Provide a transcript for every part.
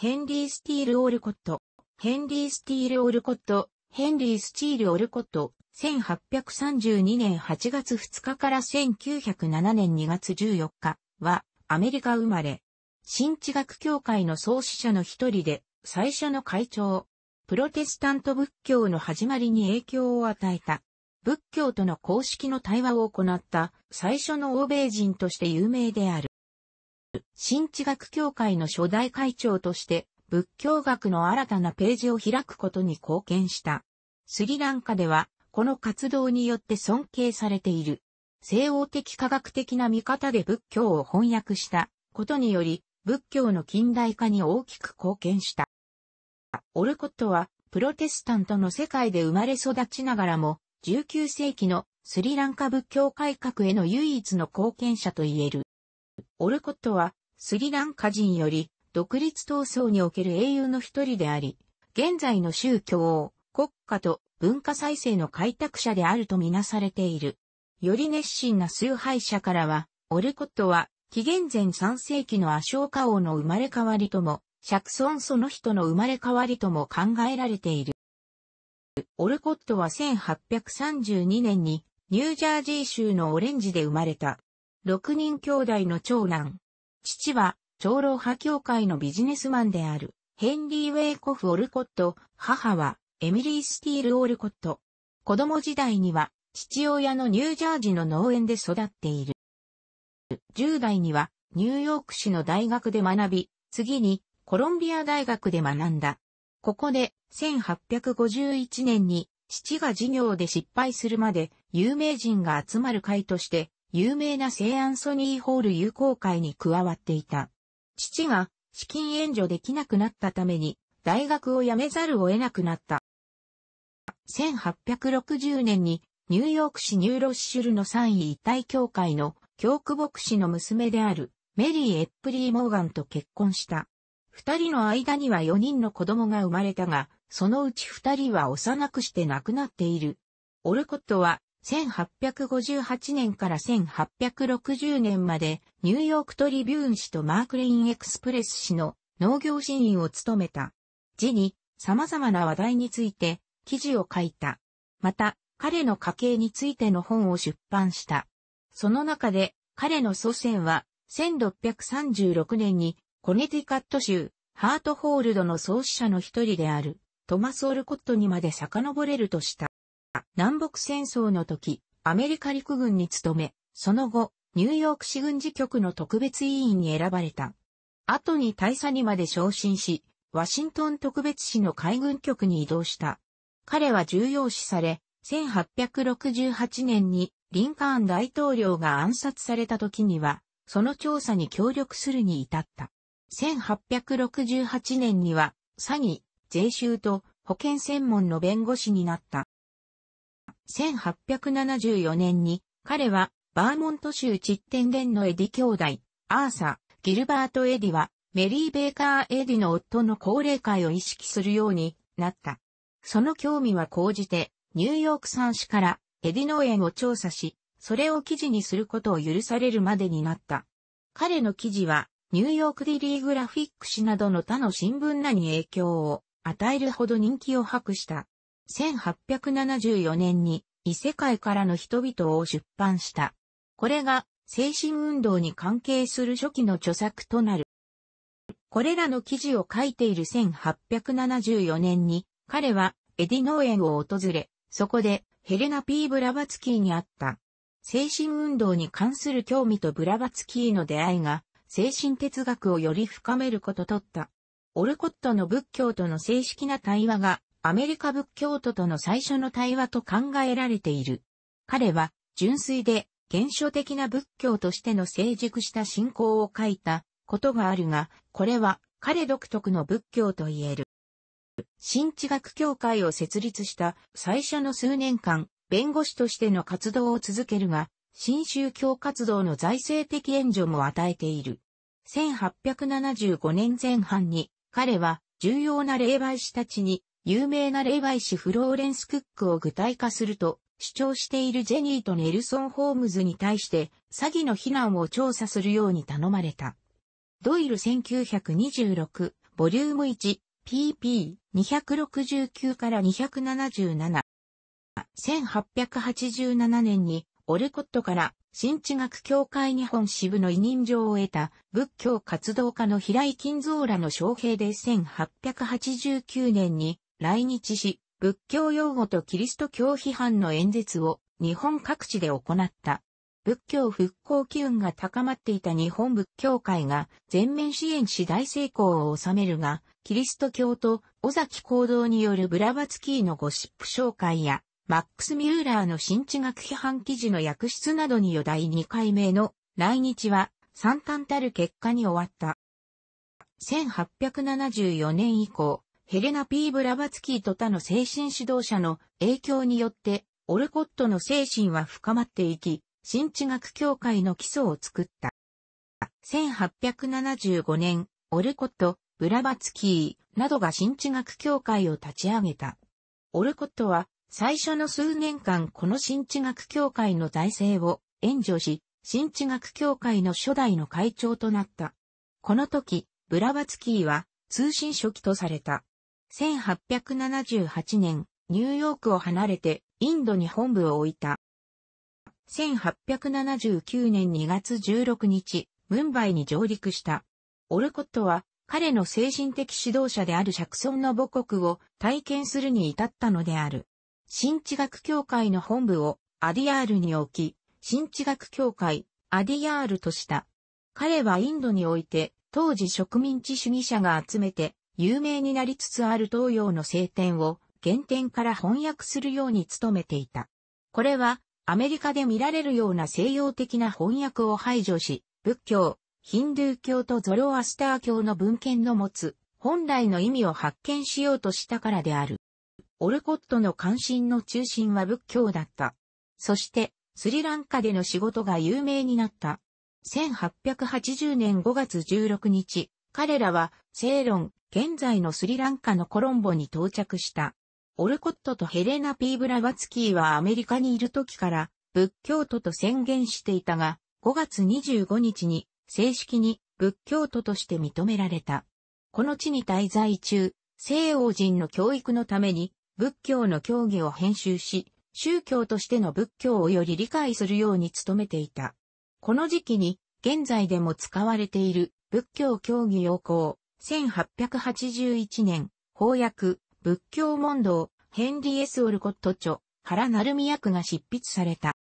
ヘンリー・スティール・オルコット、ヘンリー・スティール・オルコット、ヘンリー・スティール・オルコット、1832年8月2日から1907年2月14日は、アメリカ生まれ、新知学協会の創始者の一人で、最初の会長、プロテスタント仏教の始まりに影響を与えた。仏教との公式の対話を行った最初の欧米人として有名である。新地学協会の初代会長として仏教学の新たなページを開くことに貢献した。スリランカではこの活動によって尊敬されている。西欧的科学的な見方で仏教を翻訳したことにより仏教の近代化に大きく貢献した。オルコットはプロテスタントの世界で生まれ育ちながらも19世紀のスリランカ仏教改革への唯一の貢献者と言える。オルコットはスリランカ人より独立闘争における英雄の一人であり、現在の宗教王、国家と文化再生の開拓者であるとみなされている。より熱心な崇拝者からは、オルコットは紀元前3世紀のアショーカ王の生まれ変わりとも、釈尊その人の生まれ変わりとも考えられている。オルコットは1832年にニュージャージー州のオレンジで生まれた。6人兄弟の長男、父は、長老派協会のビジネスマンである、ヘンリー・ウェイコフ・オルコット、母は、エミリー・スティール・オルコット。子供時代には、父親のニュージャージの農園で育っている。10代には、ニューヨーク市の大学で学び、次に、コロンビア大学で学んだ。ここで、1851年に、父が授業で失敗するまで、有名人が集まる会として、有名な西安ソニーホール友好会に加わっていた。父が資金援助できなくなったために大学を辞めざるを得なくなった。1860年にニューヨーク市ニューロッシュルの三位遺体協会の教区牧師の娘であるメリー・エップリー・モーガンと結婚した。二人の間には4人の子供が生まれたが、そのうち二人は幼くして亡くなっている。オルコットは1858年から1860年まで、ニューヨークトリビューン氏とマークレインエクスプレス氏の農業シ員を務めた。次に、様々な話題について、記事を書いた。また、彼の家系についての本を出版した。その中で、彼の祖先は、1636年に、コネティカット州、ハートホールドの創始者の一人である、トマス・オルコットにまで遡れるとした。南北戦争の時、アメリカ陸軍に勤め、その後、ニューヨーク市軍事局の特別委員に選ばれた。後に大佐にまで昇進し、ワシントン特別市の海軍局に移動した。彼は重要視され、1868年にリンカーン大統領が暗殺された時には、その調査に協力するに至った。1868年には、詐欺、税収と保険専門の弁護士になった。1874年に彼はバーモント州チッテンデンのエディ兄弟、アーサー、ギルバート・エディはメリー・ベーカー・エディの夫の高齢会を意識するようになった。その興味は講じてニューヨーク産紙からエディ農園を調査し、それを記事にすることを許されるまでになった。彼の記事はニューヨークディリーグラフィック誌などの他の新聞らに影響を与えるほど人気を博した。1874年に異世界からの人々を出版した。これが精神運動に関係する初期の著作となる。これらの記事を書いている1874年に彼はエディ農園を訪れ、そこでヘレナ・ピー・ブラバツキーに会った。精神運動に関する興味とブラバツキーの出会いが精神哲学をより深めることとった。オルコットの仏教との正式な対話がアメリカ仏教徒との最初の対話と考えられている。彼は、純粋で、現象的な仏教としての成熟した信仰を書いたことがあるが、これは彼独特の仏教と言える。新知学協会を設立した最初の数年間、弁護士としての活動を続けるが、新宗教活動の財政的援助も与えている。1875年前半に、彼は重要な霊媒師たちに有名な霊媒師フローレンス・クックを具体化すると、主張しているジェニーとネルソン・ホームズに対して詐欺の非難を調査するように頼まれた。ドイル1926、ボリューム1、pp、269から277。1887年に、オルコットから新地学協会日本支部の委任状を得た仏教活動家の平井金蔵らの招聘で1889年に来日し、仏教用語とキリスト教批判の演説を日本各地で行った。仏教復興機運が高まっていた日本仏教会が全面支援し大成功を収めるが、キリスト教と尾崎行動によるブラバツキーのゴシップ紹介や、マックス・ミューラーの新知学批判記事の訳出などによ第2回目の来日は惨憺たる結果に終わった。1874年以降、ヘレナ・ピー・ブラバツキーと他の精神指導者の影響によって、オルコットの精神は深まっていき、新地学協会の基礎を作った。1875年、オルコット、ブラバツキーなどが新地学協会を立ち上げた。オルコットは最初の数年間この新地学協会の財政を援助し、新地学協会の初代の会長となった。この時、ブラバツキーは通信初期とされた。1878年、ニューヨークを離れてインドに本部を置いた。1879年2月16日、ムンバイに上陸した。オルコットは彼の精神的指導者であるシャクソンの母国を体験するに至ったのである。新地学協会の本部をアディアールに置き、新地学協会、アディアールとした。彼はインドにおいて、当時植民地主義者が集めて、有名になりつつある東洋の聖典を原点から翻訳するように努めていた。これはアメリカで見られるような西洋的な翻訳を排除し、仏教、ヒンドゥー教とゾロアスター教の文献の持つ本来の意味を発見しようとしたからである。オルコットの関心の中心は仏教だった。そして、スリランカでの仕事が有名になった。1880年5月16日、彼らは、セーロン、現在のスリランカのコロンボに到着した。オルコットとヘレナ・ピーブラワツキーはアメリカにいる時から仏教徒と宣言していたが、5月25日に正式に仏教徒として認められた。この地に滞在中、西欧人の教育のために仏教の教義を編集し、宗教としての仏教をより理解するように努めていた。この時期に現在でも使われている仏教教義要項1881年、翻訳、仏教問答、ヘンリー・エス・オルコット著、原るみ役が執筆された。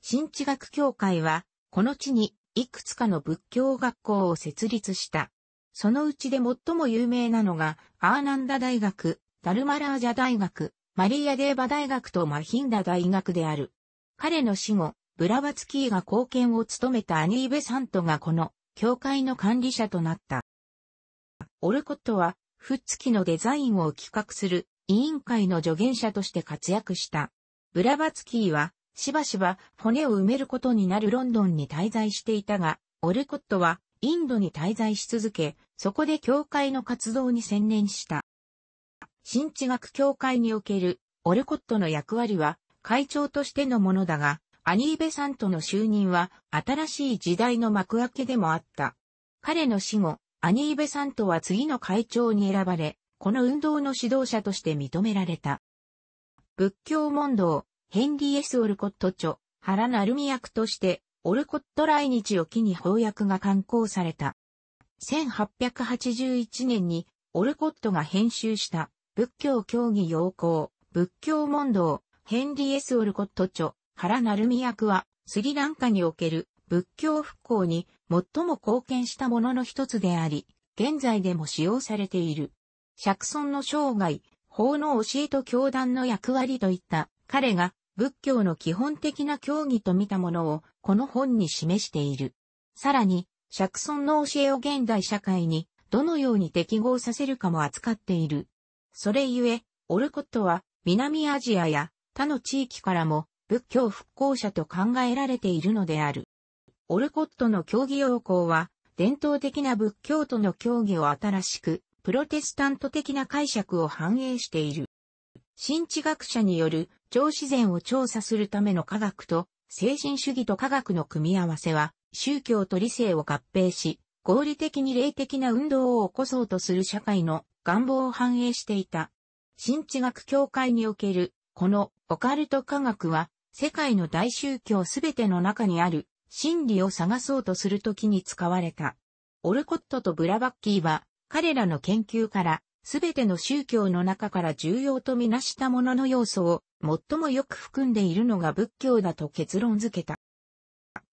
新知学協会は、この地に、いくつかの仏教学校を設立した。そのうちで最も有名なのが、アーナンダ大学、ダルマラージャ大学、マリア・デーバ大学とマヒンダ大学である。彼の死後、ブラバツキーが貢献を務めたアニーベ・サントがこの、教会の管理者となった。オルコットは、フッツ機のデザインを企画する委員会の助言者として活躍した。ブラバツキーは、しばしば骨を埋めることになるロンドンに滞在していたが、オルコットはインドに滞在し続け、そこで教会の活動に専念した。新地学教会におけるオルコットの役割は会長としてのものだが、アニーベさんとの就任は新しい時代の幕開けでもあった。彼の死後、アニーベさんとは次の会長に選ばれ、この運動の指導者として認められた。仏教問答、ヘンリー・エス・オルコット著、原成美役として、オルコット来日を機に翻訳が刊行された。1881年に、オルコットが編集した、仏教教義要項、仏教問答、ヘンリー・エス・オルコット著、原成美役は、スリランカにおける仏教復興に最も貢献したものの一つであり、現在でも使用されている。釈尊の生涯、法の教えと教団の役割といった彼が仏教の基本的な教義と見たものをこの本に示している。さらに、釈尊の教えを現代社会にどのように適合させるかも扱っている。それゆえ、オルコットは南アジアや他の地域からも仏教復興者と考えられているのである。オルコットの教義要項は、伝統的な仏教徒の教義を新しく、プロテスタント的な解釈を反映している。新知学者による超自然を調査するための科学と、精神主義と科学の組み合わせは、宗教と理性を合併し、合理的に霊的な運動を起こそうとする社会の願望を反映していた。新知学協会における、このオカルト科学は、世界の大宗教すべての中にある真理を探そうとするときに使われた。オルコットとブラバッキーは、彼らの研究から、すべての宗教の中から重要とみなしたものの要素を、最もよく含んでいるのが仏教だと結論付けた。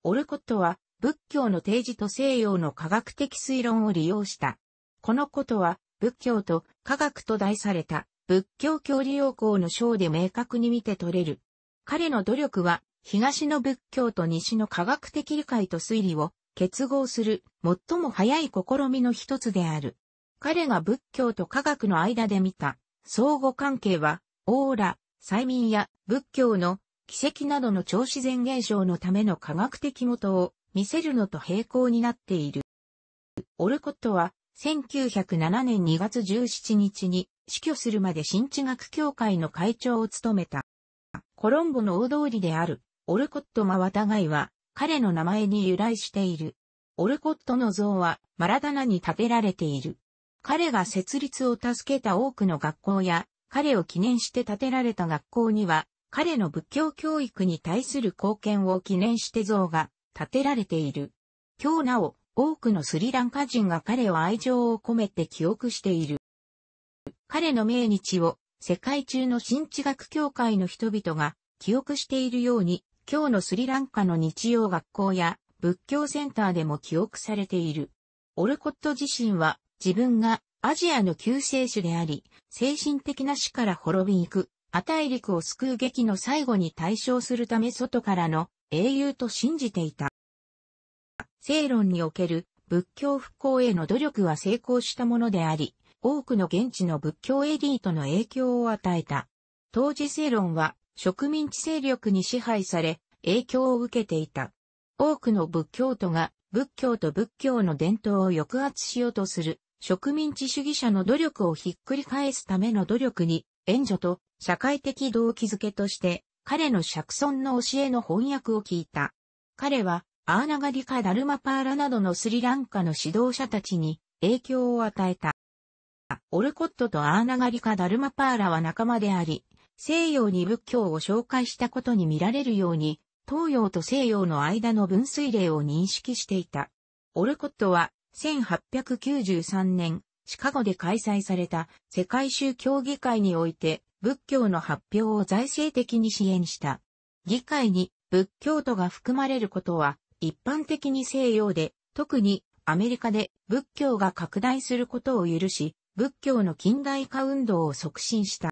オルコットは、仏教の提示と西洋の科学的推論を利用した。このことは、仏教と科学と題された、仏教教理要項の章で明確に見て取れる。彼の努力は、東の仏教と西の科学的理解と推理を結合する最も早い試みの一つである。彼が仏教と科学の間で見た相互関係は、オーラ、催眠や仏教の奇跡などの超自然現象のための科学的元を見せるのと並行になっている。オルコットは1907年2月17日に死去するまで新地学協会の会長を務めた。コロンボの大通りであるオルコット・マワタガイは、彼の名前に由来している。オルコットの像は、マラダナに建てられている。彼が設立を助けた多くの学校や、彼を記念して建てられた学校には、彼の仏教教育に対する貢献を記念して像が建てられている。今日なお、多くのスリランカ人が彼を愛情を込めて記憶している。彼の命日を世界中の新知学協会の人々が記憶しているように、今日のスリランカの日曜学校や仏教センターでも記憶されている。オルコット自身は自分がアジアの救世主であり、精神的な死から滅びにく、ア大陸を救う劇の最後に対象するため外からの英雄と信じていた。正論における仏教復興への努力は成功したものであり、多くの現地の仏教エリートの影響を与えた。当時正論は植民地勢力に支配され、影響を受けていた。多くの仏教徒が仏教と仏教の伝統を抑圧しようとする植民地主義者の努力をひっくり返すための努力に援助と社会的動機づけとして彼の釈尊の教えの翻訳を聞いた。彼はアーナガリカ・ダルマパーラなどのスリランカの指導者たちに影響を与えた。オルコットとアーナガリカ・ダルマパーラは仲間であり、西洋に仏教を紹介したことに見られるように、東洋と西洋の間の分水嶺を認識していた。オルコットは、1893年、シカゴで開催された世界宗教議会において、仏教の発表を財政的に支援した。議会に仏教徒が含まれることは、一般的に西洋で、特にアメリカで仏教が拡大することを許し、仏教の近代化運動を促進した。